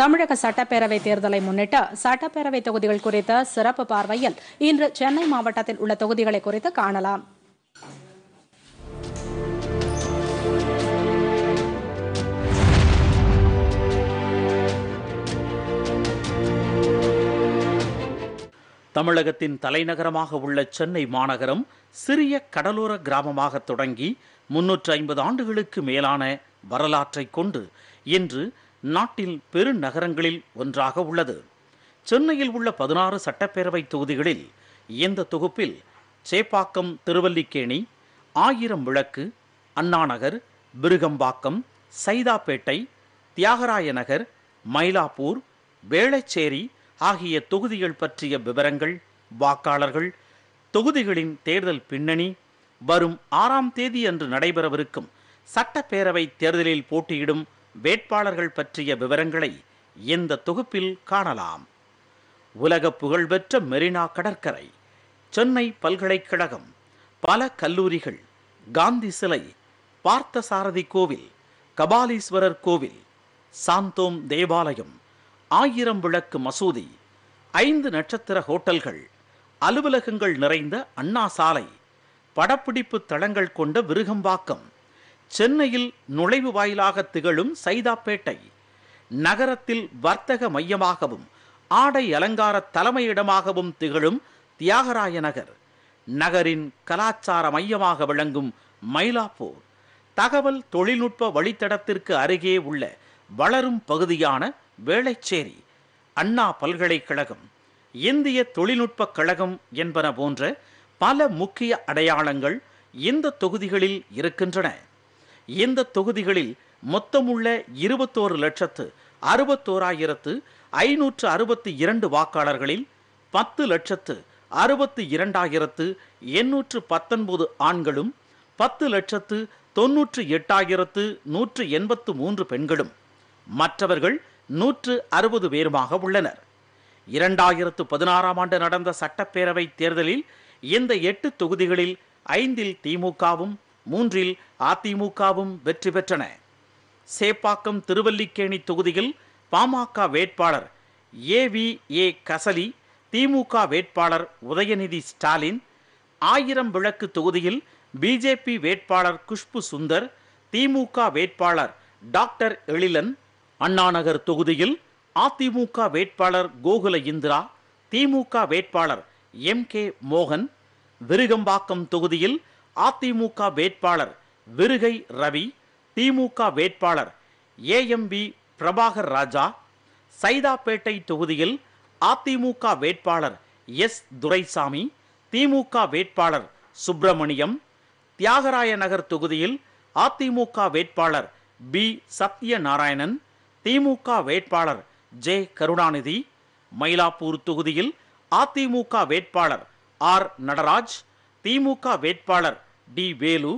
தமிழக சட்டப்பேரவை தேர்தலை முன்னிட்டு சட்டப்பேரவை தொகுதிகள் குறித்த சிறப்பு பார்வையில் இன்று சென்னை மாவட்டத்தில் உள்ள தொகுதிகளை குறித்து காணலாம் தமிழகத்தின் தலைநகரமாக உள்ள சென்னை மாநகரம் சிறிய கடலோர கிராமமாக தொடங்கி முன்னூற்று ஐம்பது ஆண்டுகளுக்கு மேலான வரலாற்றை கொண்டு இன்று நாட்டில் பெருநகரங்களில் ஒன்றாக உள்ளது சென்னையில் உள்ள பதினாறு சட்டப்பேரவை தொகுதிகளில் இந்த தொகுப்பில் சேப்பாக்கம் திருவல்லிக்கேணி ஆயிரம் விளக்கு அண்ணாநகர் பிருகம்பாக்கம் சைதாப்பேட்டை தியாகராய நகர் மயிலாப்பூர் வேளச்சேரி ஆகிய தொகுதிகள் பற்றிய விவரங்கள் வாக்காளர்கள் தொகுதிகளின் தேர்தல் பின்னணி வரும் ஆறாம் தேதி அன்று நடைபெறவிருக்கும் சட்டப்பேரவை தேர்தலில் போட்டியிடும் வேட்பாளர்கள் பற்றிய விவரங்களை இந்த தொகுப்பில் காணலாம் உலக புகழ்பெற்ற மெரினா கடற்கரை சென்னை பல்கலைக்கழகம் பல கல்லூரிகள் காந்தி சிலை பார்த்தசாரதி கோவில் கபாலீஸ்வரர் கோவில் சாந்தோம் தேவாலயம் ஆயிரம் விளக்கு மசூதி ஐந்து நட்சத்திர ஹோட்டல்கள் அலுவலகங்கள் நிறைந்த அண்ணா சாலை படப்பிடிப்பு தளங்கள் கொண்ட விருகம்பாக்கம் சென்னையில் நுழைவு வாயிலாக திகழும் சைதாப்பேட்டை நகரத்தில் வர்த்தக மையமாகவும் ஆடை அலங்கார தலைமையிடமாகவும் திகழும் தியாகராய நகர் நகரின் கலாச்சார மையமாக விளங்கும் மயிலாப்பூர் தகவல் தொழில்நுட்ப வழித்தடத்திற்கு அருகே உள்ள வளரும் பகுதியான வேளச்சேரி அண்ணா பல்கலைக்கழகம் இந்திய தொழில்நுட்ப கழகம் என்பன போன்ற பல முக்கிய அடையாளங்கள் இந்த தொகுதிகளில் இருக்கின்றன இந்த தொகுதிகளில் மொத்தமுள்ள இருபத்தோரு லட்சத்து அறுபத்தோராயிரத்து ஐநூற்று அறுபத்தி இரண்டு வாக்காளர்களில் பத்து லட்சத்து அறுபத்தி இரண்டாயிரத்து எண்ணூற்று பத்தொன்பது ஆண்களும் பத்து லட்சத்து தொன்னூற்று எட்டாயிரத்து நூற்று எண்பத்து மூன்று பெண்களும் மற்றவர்கள் நூற்று அறுபது பேருமாக உள்ளனர் இரண்டாயிரத்து பதினாறாம் ஆண்டு நடந்த சட்டப்பேரவை தேர்தலில் இந்த எட்டு தொகுதிகளில் ஐந்தில் திமுகவும் மூன்றில் அதிமுகவும் வெற்றி பெற்றன சேப்பாக்கம் திருவல்லிக்கேணி தொகுதியில் பாமக வேட்பாளர் ஏ வி ஏ கசலி திமுக வேட்பாளர் உதயநிதி ஸ்டாலின் ஆயிரம் விளக்கு தொகுதியில் பிஜேபி வேட்பாளர் குஷ்பு சுந்தர் திமுக வேட்பாளர் டாக்டர் எழிலன் அண்ணாநகர் தொகுதியில் அதிமுக வேட்பாளர் கோகுல இந்திரா திமுக வேட்பாளர் எம் கே மோகன் விருகம்பாக்கம் தொகுதியில் அதிமுக வேட்பாளர் விருகை ரவி திமுக வேட்பாளர் ஏஎம்பி பிரபாகர் ராஜா சைதாப்பேட்டை தொகுதியில் அதிமுக வேட்பாளர் எஸ் துரைசாமி திமுக வேட்பாளர் சுப்பிரமணியம் தியாகராய நகர் தொகுதியில் அதிமுக வேட்பாளர் பி சத்யநாராயணன் திமுக வேட்பாளர் ஜே கருணாநிதி மயிலாப்பூர் தொகுதியில் அதிமுக வேட்பாளர் ஆர் நடராஜ் திமுக வேட்பாளர் டி வேலு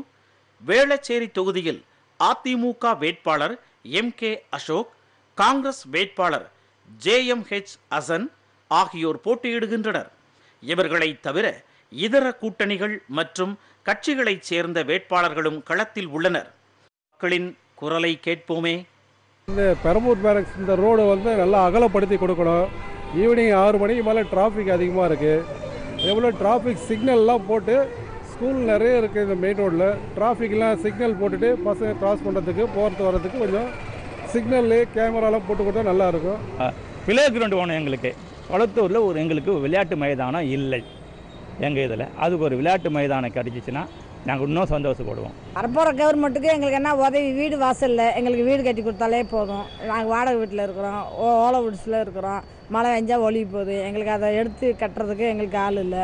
வேளச்சேரி தொகுதியில் அதிமுக வேட்பாளர் எம் கே அசோக் காங்கிரஸ் வேட்பாளர் ஜே எம் ஹெச் அசன் ஆகியோர் போட்டியிடுகின்றனர் இவர்களை தவிர இதர கூட்டணிகள் மற்றும் கட்சிகளைச் சேர்ந்த வேட்பாளர்களும் களத்தில் உள்ளனர் மக்களின் குரலை கேட்போமே இந்த பெரம்பூர் பேரக்ஸ் இந்த ரோடு வந்து நல்லா அகலப்படுத்தி கொடுக்கணும் ஈவினிங் ஆறு மணிக்கு மேலே டிராஃபிக் அதிகமாக இருக்குது எவ்வளோ டிராஃபிக் சிக்னல்லாம் போட்டு ஸ்கூல் நிறைய இருக்குது இந்த மெயின் ரோடில் டிராஃபிக்லாம் சிக்னல் போட்டுட்டு பசங்க க்ராஸ் பண்ணுறதுக்கு போகிறது வர்றதுக்கு கொஞ்சம் சிக்னல்லு கேமராலாம் போட்டு கொடுத்தா நல்லாயிருக்கும் பிளே கிரவுண்டு வேணும் எங்களுக்கு குளத்தூரில் ஒரு எங்களுக்கு விளையாட்டு மைதானம் இல்லை எங்கள் இதில் அதுக்கு ஒரு விளையாட்டு மைதானம் கிடச்சிச்சின்னா நாங்கள் இன்னும் சந்தோஷப்படுவோம் அப்புறம் கவர்மெண்ட்டுக்கு எங்களுக்கு என்ன உதவி வீடு வாசலில் எங்களுக்கு வீடு கட்டி கொடுத்தாலே போதும் நாங்கள் வாடகை வீட்டில் இருக்கிறோம் ஓ ஓலை வீட்ஸில் இருக்கிறோம் மழை வெஞ்சால் ஒளி போகுது எங்களுக்கு அதை எடுத்து கட்டுறதுக்கு எங்களுக்கு ஆள் இல்லை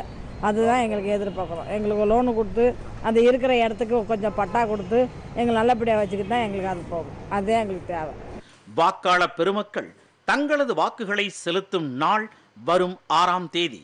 அதுதான் எங்களுக்கு எதிர்பார்க்குறோம் எங்களுக்கு லோனு கொடுத்து அந்த இருக்கிற இடத்துக்கு கொஞ்சம் பட்டா கொடுத்து எங்களை நல்லபடியாக வச்சுக்கிட்டு தான் எங்களுக்கு அது போகும் அதுதான் எங்களுக்கு தேவை வாக்காள பெருமக்கள் தங்களது வாக்குகளை செலுத்தும் நாள் வரும் ஆறாம் தேதி